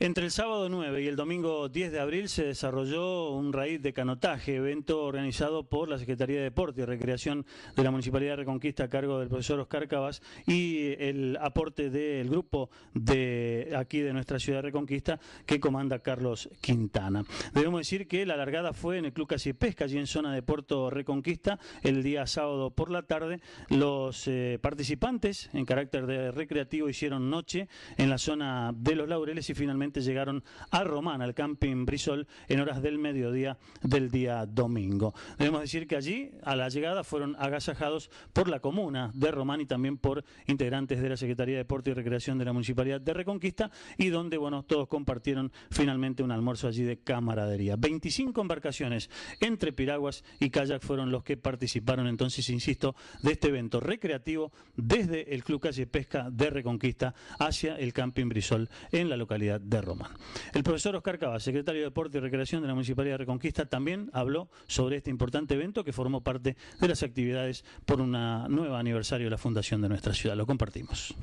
Entre el sábado 9 y el domingo 10 de abril se desarrolló un raíz de canotaje, evento organizado por la Secretaría de Deporte y Recreación de la Municipalidad de Reconquista a cargo del profesor Oscar Cabas y el aporte del grupo de aquí de nuestra ciudad de Reconquista que comanda Carlos Quintana. Debemos decir que la largada fue en el Club Casi Pesca, allí en zona de Puerto Reconquista, el día sábado por la tarde. Los eh, participantes en carácter de recreativo hicieron noche en la zona de los Laureles y finalmente llegaron a Román, al camping Brisol, en horas del mediodía del día domingo. Debemos decir que allí, a la llegada, fueron agasajados por la comuna de Román y también por integrantes de la Secretaría de Deporte y Recreación de la Municipalidad de Reconquista y donde, bueno, todos compartieron finalmente un almuerzo allí de camaradería. 25 embarcaciones entre piraguas y kayak fueron los que participaron entonces, insisto, de este evento recreativo desde el Club Calle Pesca de Reconquista hacia el Camping Brisol en la localidad de Román. El profesor Oscar Cava, secretario de Deporte y Recreación de la Municipalidad de Reconquista, también habló sobre este importante evento que formó parte de las actividades por un nuevo aniversario de la fundación de nuestra ciudad. Lo compartimos.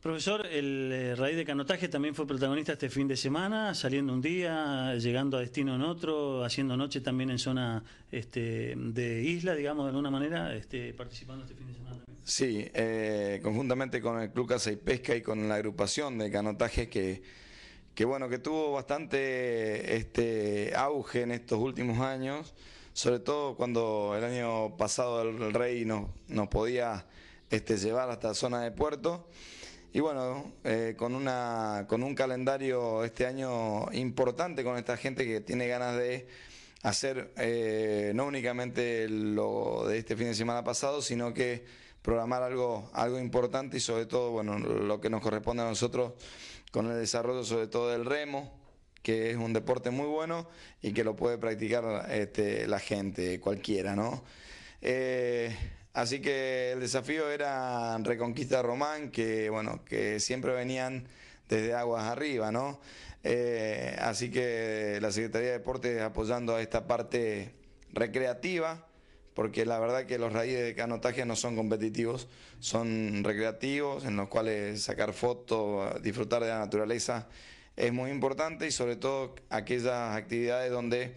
Profesor, el eh, raíz de canotaje también fue protagonista este fin de semana, saliendo un día, llegando a destino en otro, haciendo noche también en zona este, de isla, digamos, de alguna manera, este, participando este fin de semana también. Sí, eh, conjuntamente con el Club Casa y Pesca y con la agrupación de canotajes que que bueno, que tuvo bastante este, auge en estos últimos años, sobre todo cuando el año pasado el rey nos, podía este, llevar hasta la zona de puerto. Y bueno, eh, con, una, con un calendario este año importante con esta gente que tiene ganas de hacer eh, no únicamente lo de este fin de semana pasado, sino que programar algo, algo importante y sobre todo, bueno, lo que nos corresponde a nosotros con el desarrollo sobre todo del remo, que es un deporte muy bueno y que lo puede practicar este, la gente, cualquiera, ¿no? Eh, así que el desafío era Reconquista Román, que bueno, que siempre venían desde aguas arriba, ¿no? Eh, así que la Secretaría de Deportes apoyando a esta parte recreativa, porque la verdad que los raíces de canotaje no son competitivos, son recreativos, en los cuales sacar fotos, disfrutar de la naturaleza es muy importante y sobre todo aquellas actividades donde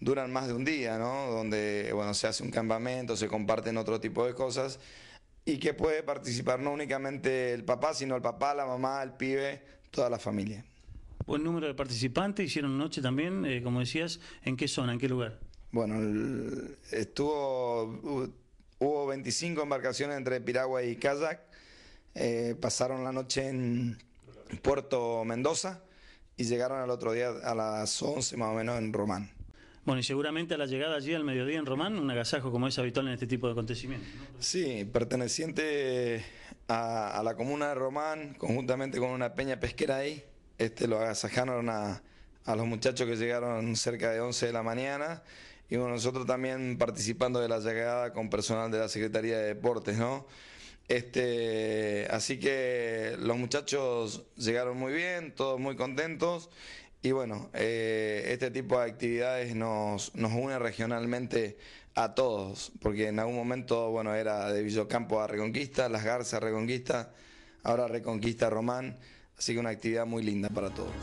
duran más de un día, ¿no? Donde, bueno, se hace un campamento, se comparten otro tipo de cosas y que puede participar no únicamente el papá, sino el papá, la mamá, el pibe, toda la familia. Buen número de participantes, hicieron noche también, eh, como decías, ¿en qué zona, en qué lugar? Bueno, estuvo, hubo 25 embarcaciones entre Piragua y Kayak, eh, pasaron la noche en Puerto Mendoza y llegaron al otro día a las 11 más o menos en Román. Bueno, y seguramente a la llegada allí al mediodía en Román, un agasajo como es habitual en este tipo de acontecimientos. Sí, perteneciente eh, a, la comuna de Román, conjuntamente con una peña pesquera ahí, este, lo agasajaron a, a los muchachos que llegaron cerca de 11 de la mañana y bueno, nosotros también participando de la llegada con personal de la Secretaría de Deportes, ¿no? Este, así que los muchachos llegaron muy bien, todos muy contentos y bueno, eh, este tipo de actividades nos, une regionalmente a todos, porque en algún momento, bueno, era de Villocampo a Reconquista, Las Garzas a Reconquista, ahora Reconquista Román, así que una actividad muy linda para todos.